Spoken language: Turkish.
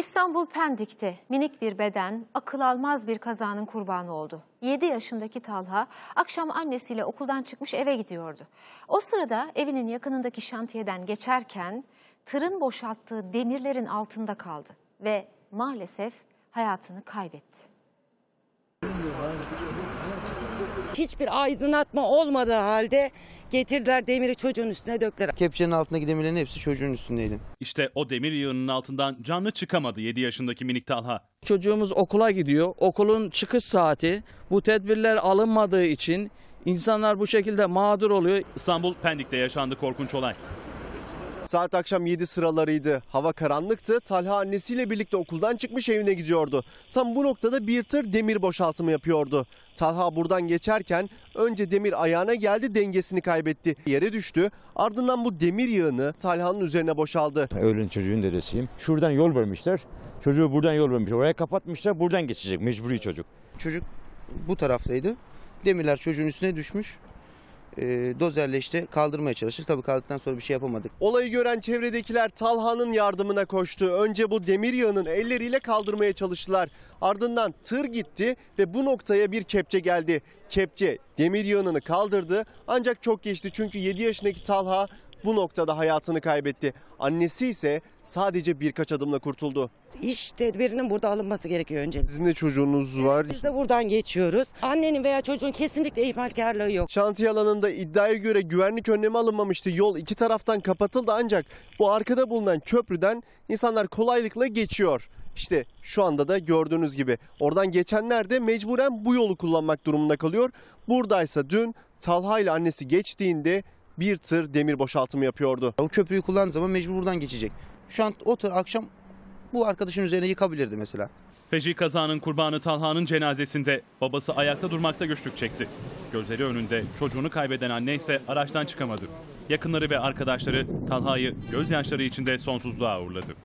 İstanbul Pendik'te minik bir beden akıl almaz bir kazanın kurbanı oldu. 7 yaşındaki Talha akşam annesiyle okuldan çıkmış eve gidiyordu. O sırada evinin yakınındaki şantiyeden geçerken tırın boşalttığı demirlerin altında kaldı ve maalesef hayatını kaybetti. Hiçbir aydınlatma olmadığı halde getirdiler demiri çocuğun üstüne döktüler. Kepçenin altına demirlerin hepsi çocuğun üstündeydi. İşte o demir yığınının altından canlı çıkamadı 7 yaşındaki minik Talha. Çocuğumuz okula gidiyor. Okulun çıkış saati bu tedbirler alınmadığı için insanlar bu şekilde mağdur oluyor. İstanbul Pendik'te yaşandı korkunç olay. Saat akşam 7 sıralarıydı. Hava karanlıktı. Talha annesiyle birlikte okuldan çıkmış evine gidiyordu. Tam bu noktada bir tır demir boşaltımı yapıyordu. Talha buradan geçerken önce demir ayağına geldi dengesini kaybetti. Yere düştü. Ardından bu demir yığını Talha'nın üzerine boşaldı. Öğlen çocuğun dedesiyim. Şuradan yol vermişler. Çocuğu buradan yol vermişler. Oraya kapatmışlar. Buradan geçecek mecburi çocuk. Çocuk bu taraftaydı. Demirler çocuğun üstüne düşmüş. E, dozerle işte kaldırmaya çalıştık. Tabii kaldıktan sonra bir şey yapamadık. Olayı gören çevredekiler Talha'nın yardımına koştu. Önce bu demir yağının elleriyle kaldırmaya çalıştılar. Ardından tır gitti ve bu noktaya bir kepçe geldi. Kepçe demir yağını kaldırdı ancak çok geçti çünkü 7 yaşındaki Talha bu noktada hayatını kaybetti. Annesi ise sadece birkaç adımla kurtuldu. İş tedbirinin burada alınması gerekiyor önce. Sizin de çocuğunuz var. Biz de buradan geçiyoruz. Annenin veya çocuğun kesinlikle ihmalkarlığı yok. Şantiye alanında iddiaya göre güvenlik önlemi alınmamıştı. Yol iki taraftan kapatıldı ancak bu arkada bulunan köprüden insanlar kolaylıkla geçiyor. İşte şu anda da gördüğünüz gibi oradan geçenler de mecburen bu yolu kullanmak durumunda kalıyor. Buradaysa dün Talha ile annesi geçtiğinde bir tır demir boşaltımı yapıyordu. O köprüyü kullandığı zaman mecbur buradan geçecek. Şu an o tır akşam bu arkadaşın üzerine yıkabilirdi mesela. Feci kazanın kurbanı Talha'nın cenazesinde babası ayakta durmakta güçlük çekti. Gözleri önünde çocuğunu kaybeden anne ise araçtan çıkamadı. Yakınları ve arkadaşları Talha'yı gözyaşları içinde sonsuzluğa uğurladı.